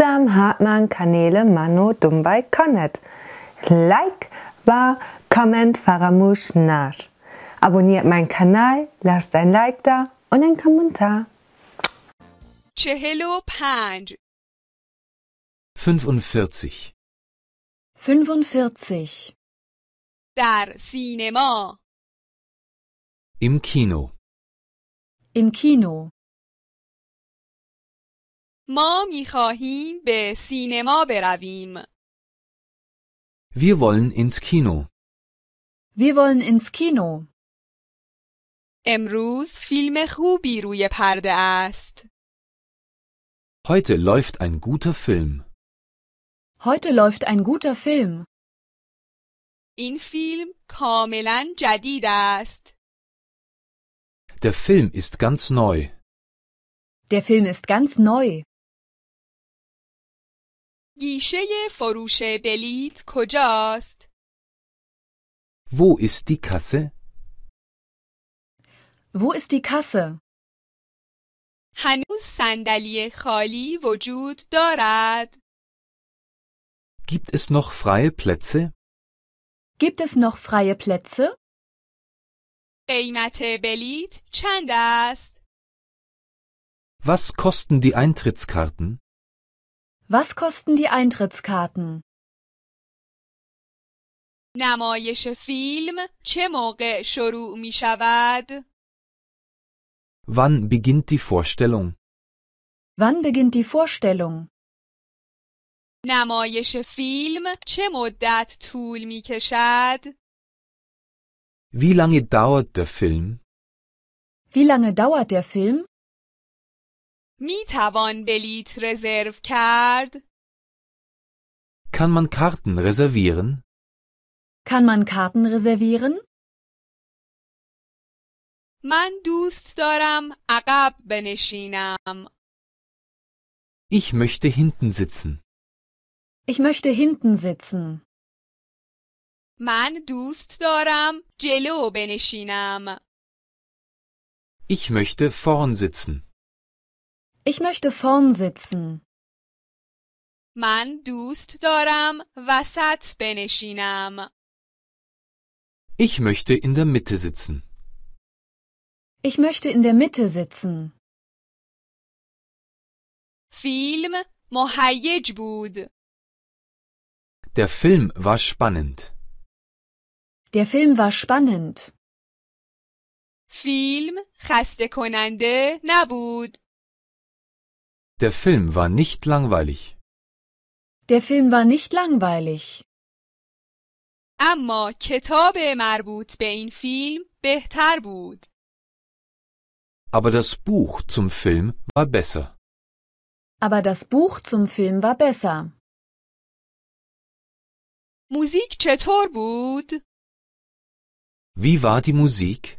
Amsterdam hat Kanäle Mano Dumbai Connet. Like, war, Comment, Faramush, Nash. Abonniert meinen Kanal, lasst ein Like da und einen Kommentar. چهلو پنج 45 45 Dar Cinema Im Kino Im Kino ما می خواهیم به سینما برویم. Wir wollen ins Kino. Wir wollen ins Kino. امروز فیلم خوبی روی پرده است. Heute läuft ein guter Film. Heute läuft ein guter Film. این فیلم کاملا جدید است. Der Film ist ganz neu. Der Film ist ganz neu. گیشه فروش بلیت کجاست؟ Wo ist die Kasse? Wo ist die Kasse? هنوز صندلی خالی وجود دارد. Gibt es noch freie Plätze? Gibt es noch freie Plätze? قیمت بلیت چند است؟ Was kosten die Eintrittskarten? Was kosten die Eintrittskarten? نمایش فیلم چه موقع شروع می شود؟ Wann beginnt die Vorstellung? Wann beginnt die Vorstellung? نمایش فیلم چه مدت طول می کشد؟ Wie lange dauert der Film? Wie lange dauert der Film? می توان بلیط رزرو کرد؟ Kann man Karten reservieren? Kann man Karten reservieren? Man دوست doram agab بنشینم. Ich möchte hinten sitzen. Ich möchte hinten sitzen. Man دوست doram جلو بنشینم. Ich möchte vorn sitzen. Ich möchte vorn sitzen. من دوست دارم وسط بنشینم. Ich möchte in der Mitte sitzen. Ich möchte in der Mitte sitzen. فیلم مهیج بود. Der Film war spannend. Der Film war spannend. فیلم خسته کننده نبود. Der Film war nicht langweilig. Der Film war nicht langweilig. اما کتاب مربوط به این فیلم بهتر بود. Aber das Buch zum Film war besser. Aber das Buch zum Film war besser. موزیک چطور بود؟ Wie war die Musik?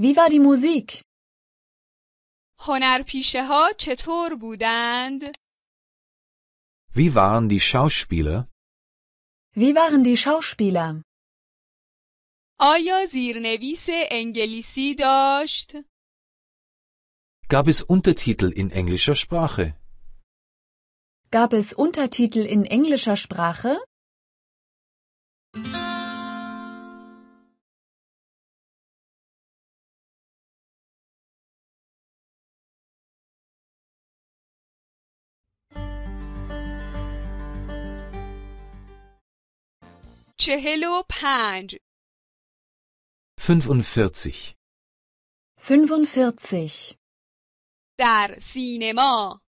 Wie war die Musik? هنرپیشهها چطور بودند؟ Wie waren die Schauspieler? Wie waren die Schauspieler? آیا زیرنویس انگلیسی داشت؟ Gab es Untertitel in englischer Sprache? Gab es Untertitel in englischer Sprache? چهل و پنج 45 45. در سینما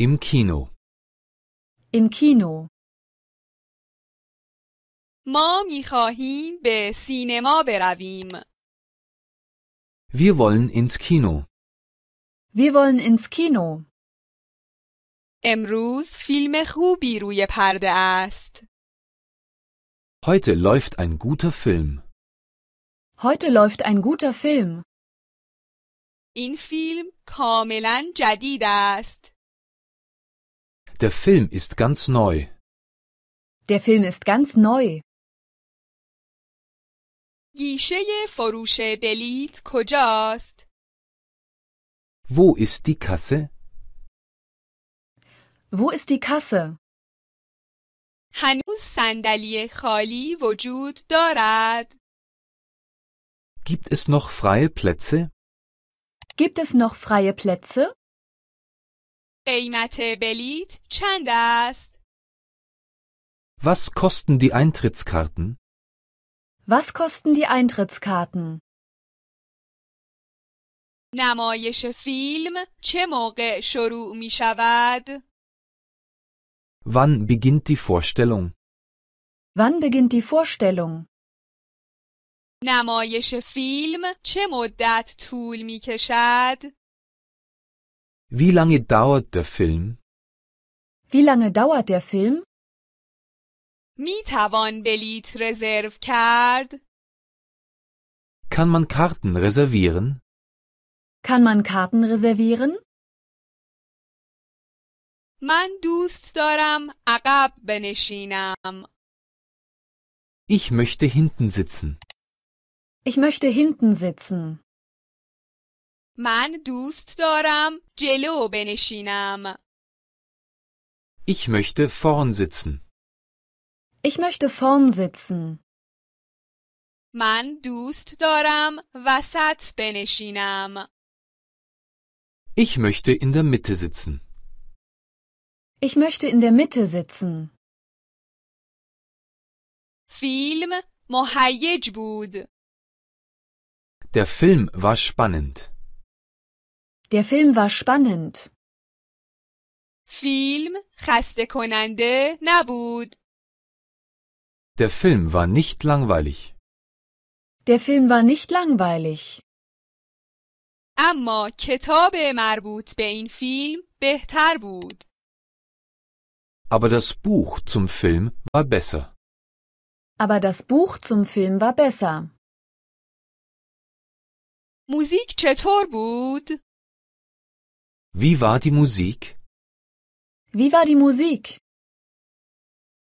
im Kino. Im Kino. ما میخواهیم به سینما برویم Wir wollen ins Kino. Wir wollen ins Kino. امروز فیلم خوبی روی پرده است Heute läuft ein guter Film. Heute läuft ein guter Film. این فیلم کاملا جدید است. Der Film ist ganz neu. Der Film ist ganz neu. گیشه فروش بلیت کجاست؟ Wo ist die Kasse? Wo ist die Kasse? هنوز صندلی خالی وجود دارد؟ Gibt es noch freie Plätze? Gibt es noch freie Plätze? قیمت بلیط چند است؟ Was kosten die Eintrittskarten? Was kosten die Eintrittskarten? نمایش فیلم چه موقع شروع می شود؟ Wann beginnt die Vorstellung? Wann beginnt die Vorstellung? نمایش فیلم چه مدت طول می کشد؟ Wie lange dauert der Film? Wie lange dauert der Film? می توان بلیت رزرو کرد؟ Kann man Karten reservieren? Kann man Karten reservieren? من دوست دارم عقب بنشینم. Ich möchte hinten sitzen. Ich möchte hinten sitzen. من دوست دارم جلو بنشینم. Ich möchte vorn sitzen. Ich möchte vorn sitzen. Man دوست doram vasat beneshinam. Ich möchte in der Mitte sitzen. Ich möchte in der Mitte sitzen. فیلم مهیج بود. Der Film war spannend. Der Film war spannend. فیلم خسته کننده نبود. Der Film war nicht langweilig. Der Film war nicht langweilig. اما کتاب مربوط به این فیلم بهتر بود. Aber das Buch zum Film war besser. Aber das Buch zum Film war besser. موزیک چطور Wie war die Musik? Wie war die Musik?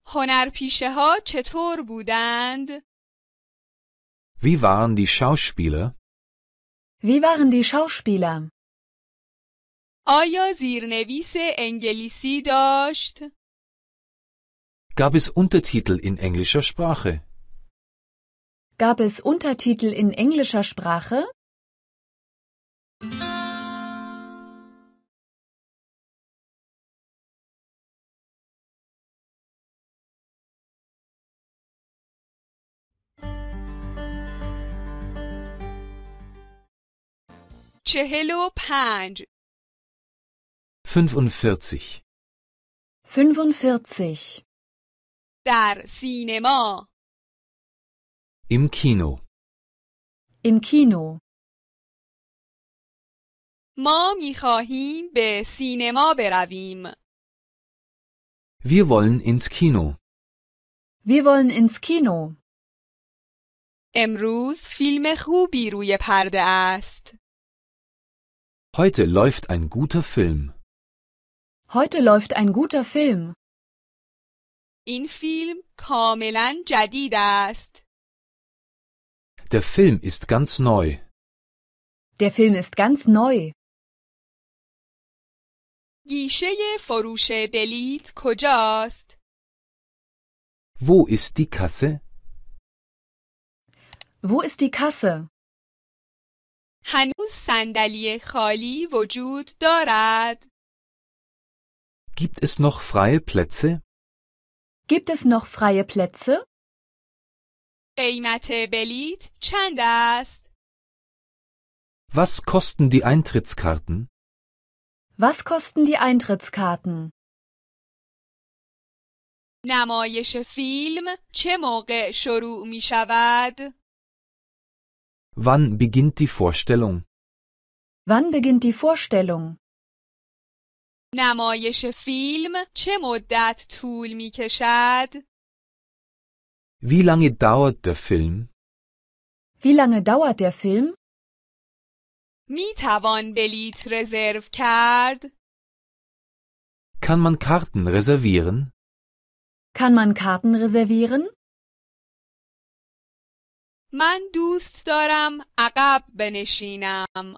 هنرپیشه ها چطور بودند؟ Wie waren die Schauspieler? Wie waren die Schauspieler? آیا زیرنویس انگلیسی داشت؟ Gab es Untertitel in englischer Sprache? Gab es Untertitel in englischer Sprache? چهل و 45 45 در سینما im Kino im Kino ما میخواهیم be cinema beravim. wir wollen ins Kino wir wollen ins Kino امروز فیلم خوبی روی پرده است heute läuft ein guter Film heute läuft ein guter Film این فیلم کاملا جدید است. Der Film ist ganz neu. Der Film ist ganz neu. گیشه فروش بلیت کجاست؟ Wo ist die Kasse? Wo ist die Kasse? هنوز صندلی خالی وجود دارد. Gibt es noch freie Plätze? Gibt es noch freie Plätze? Was kosten die Eintrittskarten? Was kosten die Eintrittskarten? نمایش فیلم چه موقع شروع می شود؟ Wann beginnt die Vorstellung? Wann beginnt die Vorstellung? نمایش فیلم چه مدت طول می کشد؟ Wie lange dauert der Film? Wie lange dauert der Film? می توان بلیت رزرو کرد؟ Kann man Karten reservieren? Kann man Karten reservieren? Man دوست دارم عقب بنشینم.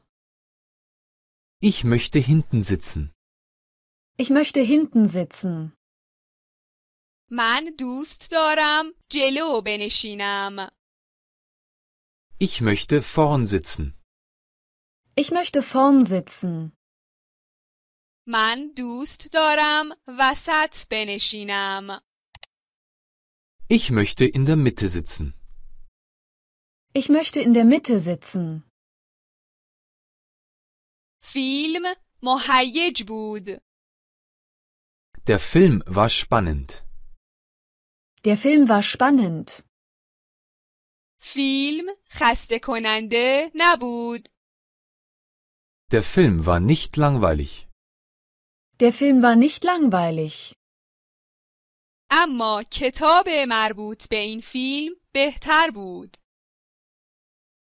Ich möchte hinten sitzen. Ich möchte hinten sitzen. من دوست دارم جلو بنشینم. Ich möchte vorn sitzen. Ich möchte vorn sitzen. من دوست دارم وسط بنشینم. Ich möchte in der Mitte sitzen. Ich möchte in der Mitte sitzen. فیلم مهیج بود. Der Film war spannend. Der Film war spannend. فیلم خسته کننده Der Film war nicht langweilig. Der Film war nicht langweilig. اما کتاب مربوط به این فیلم بهتر بود.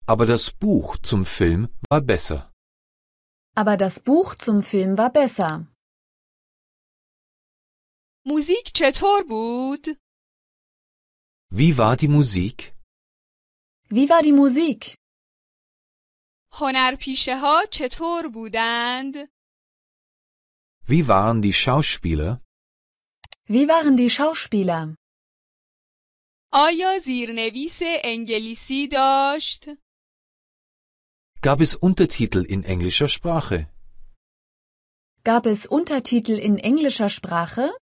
Aber das Buch zum Film war besser. Aber das Buch zum Film war besser. موزیک چطور بود؟ Wie war die Musik? Wie war die Musik? هنرپیشه ها چطور بودند؟ Wie waren die Schauspieler? Wie waren die Schauspieler? آیا زیرنویس انگلیسی داشت؟ Gab es Untertitel in englischer Sprache? Gab es Untertitel in englischer Sprache?